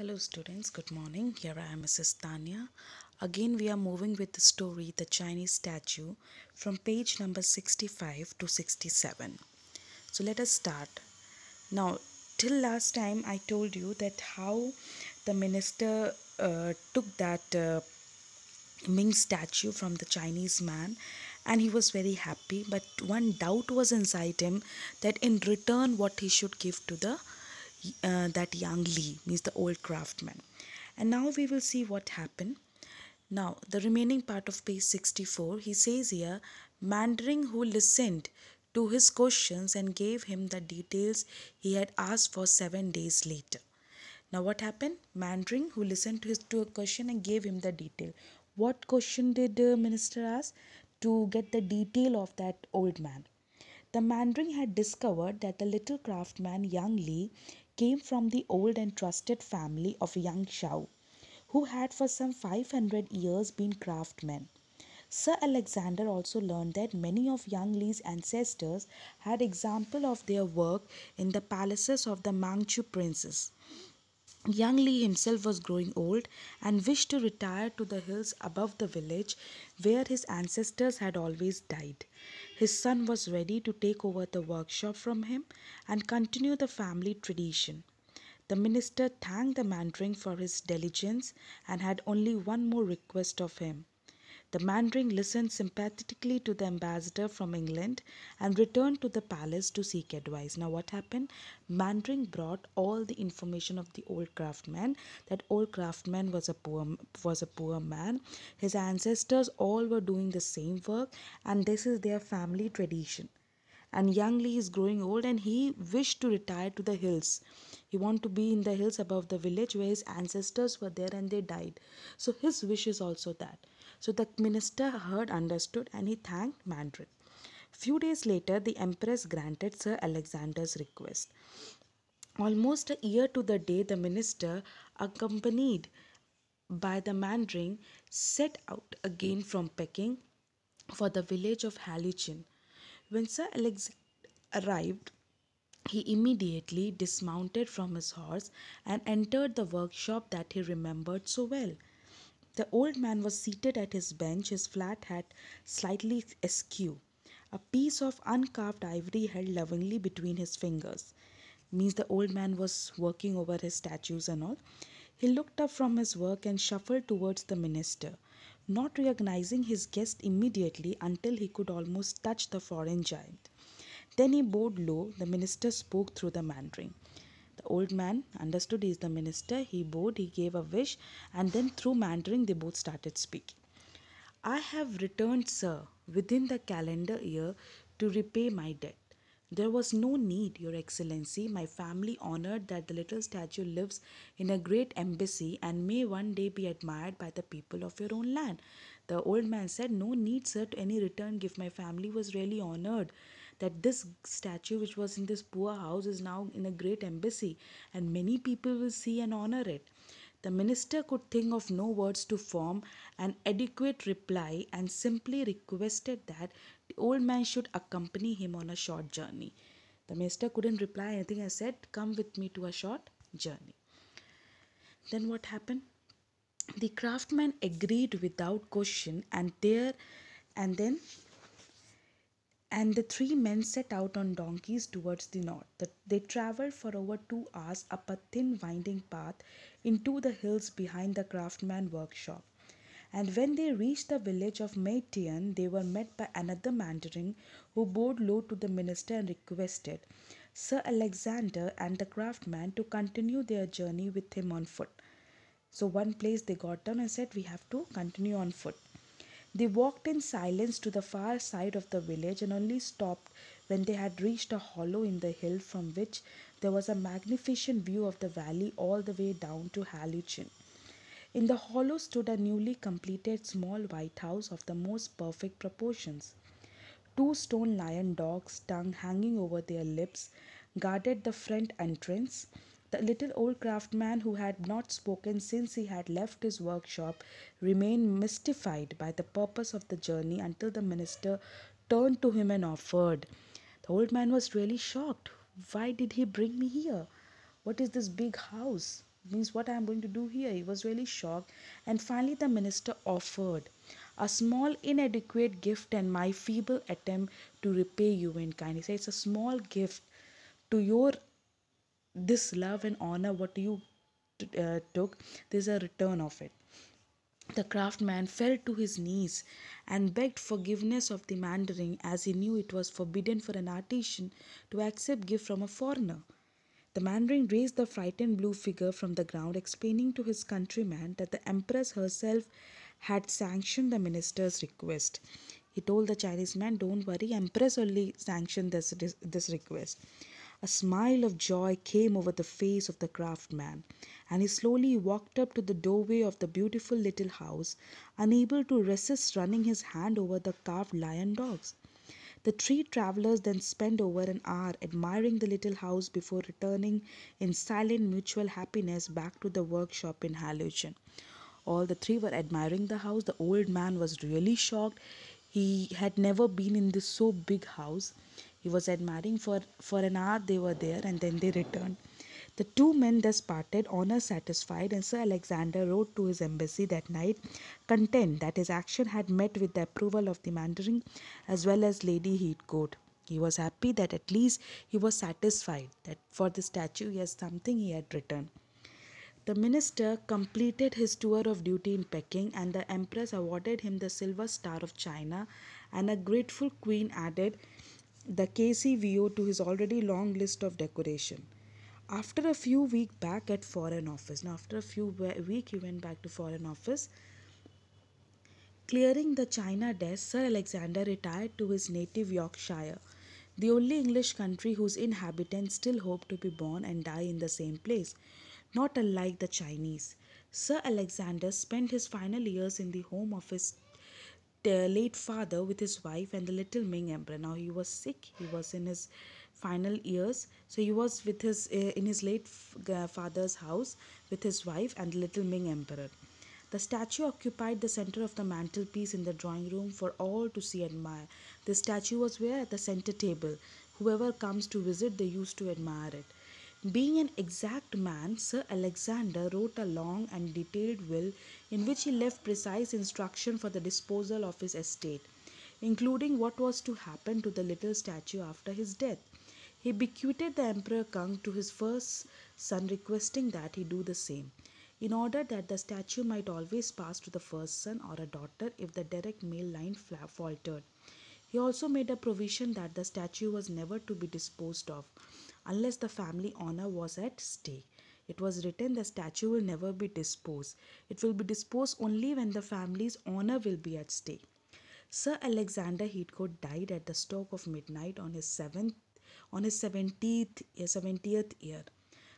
Hello students, good morning. Here I am Mrs. Tanya. Again we are moving with the story The Chinese Statue from page number 65 to 67. So let us start. Now till last time I told you that how the minister uh, took that uh, Ming statue from the Chinese man and he was very happy but one doubt was inside him that in return what he should give to the uh, that young Li means the old craftsman. And now we will see what happened. Now, the remaining part of page 64, he says here, Mandarin who listened to his questions and gave him the details he had asked for seven days later. Now, what happened? Mandarin who listened to his to a question and gave him the detail. What question did the minister ask? To get the detail of that old man. The Mandarin had discovered that the little craftsman, young Li, came from the old and trusted family of young Shao, who had for some 500 years been craftsmen. Sir Alexander also learned that many of Yang Li's ancestors had example of their work in the palaces of the Manchu princes. Young Lee himself was growing old and wished to retire to the hills above the village where his ancestors had always died. His son was ready to take over the workshop from him and continue the family tradition. The minister thanked the mandarin for his diligence and had only one more request of him the mandarin listened sympathetically to the ambassador from England and returned to the palace to seek advice. Now, what happened? Mandarin brought all the information of the old craftsman. That old craftsman was a poor was a poor man. His ancestors all were doing the same work, and this is their family tradition. And young Lee is growing old, and he wished to retire to the hills. He wanted to be in the hills above the village where his ancestors were there and they died. So his wish is also that. So the minister heard, understood, and he thanked Mandarin. Few days later, the empress granted Sir Alexander's request. Almost a year to the day, the minister, accompanied by the Mandarin, set out again from Peking for the village of Halichin. When Sir Alex arrived, he immediately dismounted from his horse and entered the workshop that he remembered so well. The old man was seated at his bench, his flat hat slightly askew. A piece of uncarved ivory held lovingly between his fingers. Means the old man was working over his statues and all. He looked up from his work and shuffled towards the minister, not recognizing his guest immediately until he could almost touch the foreign giant. Then he bowed low. The minister spoke through the Mandarin. The old man understood he is the minister. He bowed, he gave a wish, and then through Mandarin they both started speaking. I have returned, sir, within the calendar year to repay my debt. There was no need, Your Excellency. My family honored that the little statue lives in a great embassy and may one day be admired by the people of your own land. The old man said, No need, sir, to any return gift. My family was really honored that this statue which was in this poor house is now in a great embassy and many people will see and honor it. The minister could think of no words to form an adequate reply and simply requested that the old man should accompany him on a short journey. The minister couldn't reply anything. I said, Come with me to a short journey. Then what happened? The craftsman agreed without question, and there and then and the three men set out on donkeys towards the north. They traveled for over two hours up a thin winding path into the hills behind the craftsman workshop. And when they reached the village of Meitian, they were met by another mandarin who bowed low to the minister and requested Sir Alexander and the craftsman to continue their journey with him on foot. So, one place they got down and said, We have to continue on foot. They walked in silence to the far side of the village and only stopped when they had reached a hollow in the hill from which there was a magnificent view of the valley all the way down to Halichin. In the hollow stood a newly completed small white house of the most perfect proportions. Two stone lion dogs, tongue hanging over their lips, guarded the front entrance the little old craftsman, who had not spoken since he had left his workshop, remained mystified by the purpose of the journey until the minister turned to him and offered. The old man was really shocked. Why did he bring me here? What is this big house? means what I am going to do here? He was really shocked. And finally, the minister offered a small inadequate gift and my feeble attempt to repay you in kind. He said, it's a small gift to your this love and honor what you uh, took there's a return of it the craftsman fell to his knees and begged forgiveness of the mandarin as he knew it was forbidden for an artisan to accept gift from a foreigner the mandarin raised the frightened blue figure from the ground explaining to his countryman that the empress herself had sanctioned the minister's request he told the chinese man don't worry empress only sanctioned this, this request a smile of joy came over the face of the craftsman, and he slowly walked up to the doorway of the beautiful little house, unable to resist running his hand over the carved lion dogs. The three travelers then spent over an hour admiring the little house before returning in silent mutual happiness back to the workshop in Halogen. All the three were admiring the house. The old man was really shocked. He had never been in this so big house he was admiring for, for an hour they were there and then they returned. The two men thus parted, honor satisfied, and Sir Alexander wrote to his embassy that night, content that his action had met with the approval of the Mandarin as well as Lady Heathcote. He was happy that at least he was satisfied that for the statue he has something he had written. The minister completed his tour of duty in Peking and the empress awarded him the Silver Star of China and a grateful queen added the KCVO to his already long list of decoration. After a few week back at Foreign Office, now after a few week he went back to Foreign Office. Clearing the China desk, Sir Alexander retired to his native Yorkshire, the only English country whose inhabitants still hope to be born and die in the same place, not unlike the Chinese. Sir Alexander spent his final years in the home of his the late father with his wife and the little Ming emperor. Now he was sick. He was in his final years. So he was with his uh, in his late f- father's house with his wife and the little Ming emperor. The statue occupied the center of the mantelpiece in the drawing room for all to see and admire. The statue was where at the center table. Whoever comes to visit, they used to admire it. Being an exact man, Sir Alexander wrote a long and detailed will in which he left precise instruction for the disposal of his estate, including what was to happen to the little statue after his death. He bequeathed the Emperor Kung to his first son, requesting that he do the same, in order that the statue might always pass to the first son or a daughter if the direct male line faltered. He also made a provision that the statue was never to be disposed of unless the family honor was at stake. It was written the statue will never be disposed. It will be disposed only when the family's honor will be at stake. Sir Alexander Heathcote died at the stroke of midnight on his seventh on his 70th, 70th eh, year.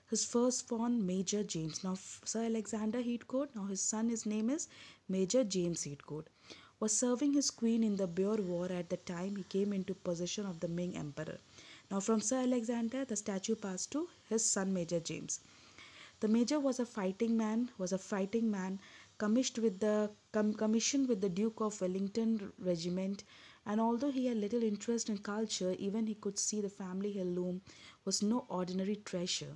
His first son, Major James. Now, Sir Alexander Heathcote. Now, his son, his name is Major James Heathcote was serving his queen in the Boer War at the time he came into possession of the Ming Emperor. Now, from Sir Alexander, the statue passed to his son Major James. The major was a fighting man, was a fighting man commissioned with the com- commissioned with the Duke of Wellington regiment and although he had little interest in culture even he could see the family heirloom was no ordinary treasure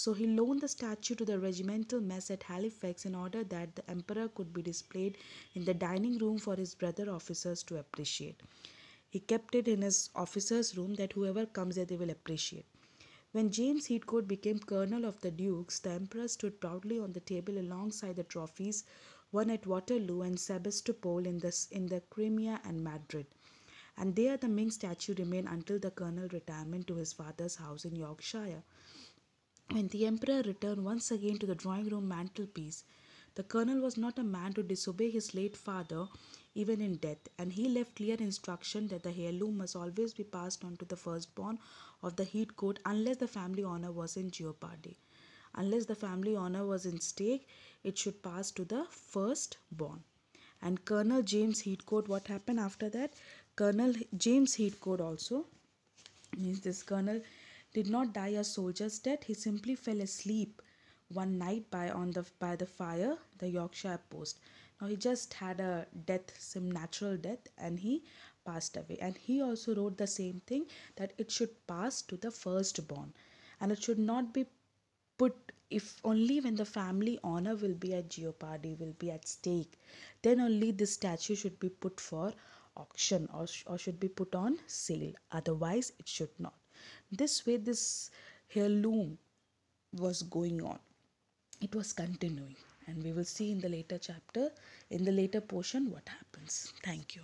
so he loaned the statue to the regimental mess at Halifax in order that the emperor could be displayed in the dining room for his brother officers to appreciate. He kept it in his officers' room that whoever comes there they will appreciate. When James Heathcote became colonel of the Dukes, the emperor stood proudly on the table alongside the trophies one at Waterloo and Sebastopol in the, in the Crimea and Madrid. And there the Ming statue remained until the colonel retirement to his father's house in Yorkshire. When the emperor returned once again to the drawing room mantelpiece, the colonel was not a man to disobey his late father even in death, and he left clear instruction that the heirloom must always be passed on to the firstborn of the Heathcote unless the family honor was in jeopardy. Unless the family honor was in stake, it should pass to the firstborn. And Colonel James Heathcote, what happened after that? Colonel James Heathcote also means this Colonel did not die a soldier's death, he simply fell asleep one night by on the by the fire, the Yorkshire post. Now he just had a death, some natural death, and he passed away. And he also wrote the same thing that it should pass to the firstborn, and it should not be put if only when the family honor will be at jeopardy, will be at stake, then only this statue should be put for auction or, or should be put on sale. Otherwise, it should not. This way, this heirloom was going on. It was continuing, and we will see in the later chapter, in the later portion, what happens. Thank you.